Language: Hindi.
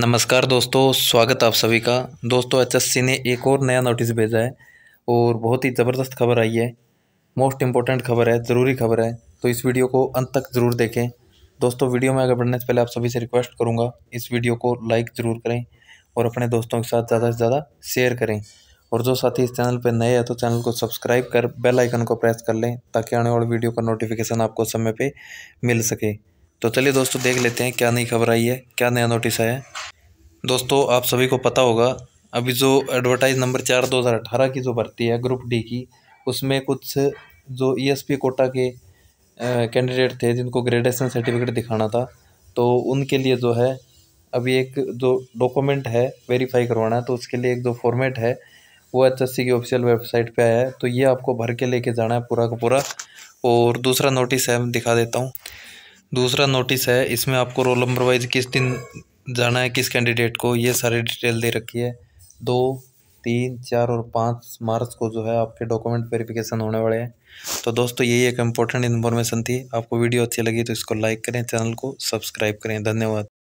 नमस्कार दोस्तों स्वागत आप सभी का दोस्तों एचएससी ने एक और नया नोटिस भेजा है और बहुत ही ज़बरदस्त खबर आई है मोस्ट इम्पोर्टेंट खबर है ज़रूरी खबर है तो इस वीडियो को अंत तक ज़रूर देखें दोस्तों वीडियो में आगे बढ़ने से पहले आप सभी से रिक्वेस्ट करूँगा इस वीडियो को लाइक ज़रूर करें और अपने दोस्तों के साथ ज़्यादा से ज़्यादा शेयर करें और जो साथी इस चैनल पर नए हैं तो चैनल को सब्सक्राइब कर बेल आइकन को प्रेस कर लें ताकि आने वाले वीडियो का नोटिफिकेशन आपको समय पर मिल सके तो चलिए दोस्तों देख लेते हैं क्या नई खबर आई है क्या नया नोटिस आया है दोस्तों आप सभी को पता होगा अभी जो एडवर्टाइज नंबर चार दो हज़ार अठारह की जो भर्ती है ग्रुप डी की उसमें कुछ जो ईएसपी e कोटा के कैंडिडेट थे जिनको ग्रेडेशन सर्टिफिकेट दिखाना था तो उनके लिए जो है अभी एक जो डॉक्यूमेंट है वेरीफाई करवाना है तो उसके लिए एक जो फॉर्मेट है वो एच एस सी की ऑफिशियल वेबसाइट पे आया है तो ये आपको भर के लेके जाना है पूरा का पूरा और दूसरा नोटिस है मैं दिखा देता हूँ दूसरा नोटिस है इसमें आपको रोल नंबर वाइज किस दिन जाना है किस कैंडिडेट को ये सारी डिटेल दे रखी है दो तीन चार और पाँच मार्च को जो है आपके डॉक्यूमेंट वेरिफिकेशन होने वाले हैं तो दोस्तों यही एक इम्पोर्टेंट इन्फॉर्मेशन थी आपको वीडियो अच्छी लगी तो इसको लाइक करें चैनल को सब्सक्राइब करें धन्यवाद